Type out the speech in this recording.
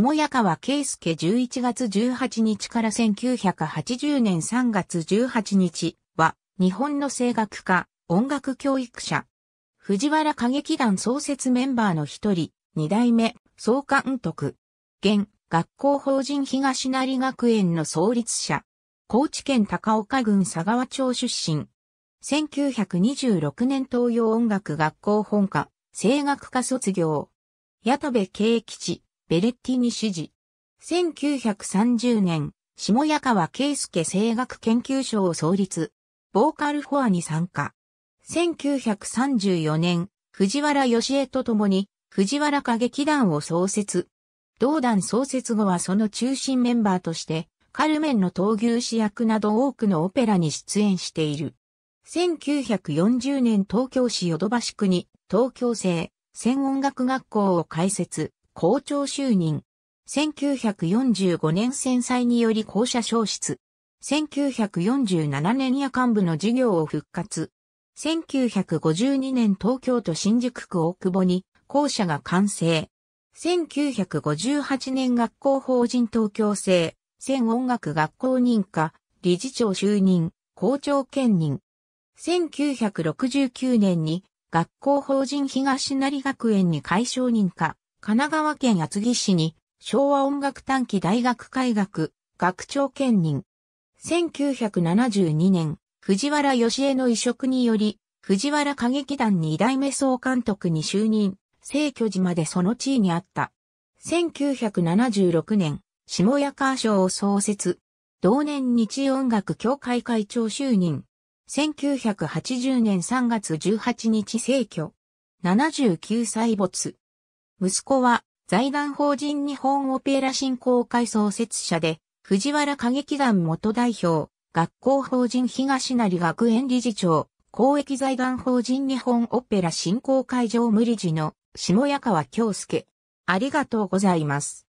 下谷川圭介11月18日から1980年3月18日は、日本の声楽家、音楽教育者。藤原歌劇団創設メンバーの一人、二代目、総監督。現、学校法人東成学園の創立者。高知県高岡郡佐川町出身。1926年東洋音楽学校本科、声楽科卒業。矢田部慶吉、ベレッティに指示。1930年、下谷川圭介声楽研究所を創立。ボーカルフォアに参加。1934年、藤原義江と共に、藤原歌劇団を創設。同団創設後はその中心メンバーとして、カルメンの闘牛士役など多くのオペラに出演している。1940年東京市ヨドバシ区に東京生、専音楽学校を開設。校長就任。1945年戦災により校舎消失。1947年夜間部の授業を復活。1952年東京都新宿区大久保に校舎が完成。1958年学校法人東京制、専音楽学校認可、理事長就任、校長兼任。1969年に学校法人東成学園に解消認可、神奈川県厚木市に昭和音楽短期大学開学、学長兼任。1972年、藤原義江の移植により、藤原歌劇団二代目総監督に就任、聖居寺までその地位にあった。1976年、下谷川賞を創設。同年日音楽協会会長就任。1980年3月18日聖居。79歳没。息子は財団法人日本オペラ振興会創設者で、藤原歌劇団元代表、学校法人東成学園理事長、公益財団法人日本オペラ振興会常務理事の下谷川京介。ありがとうございます。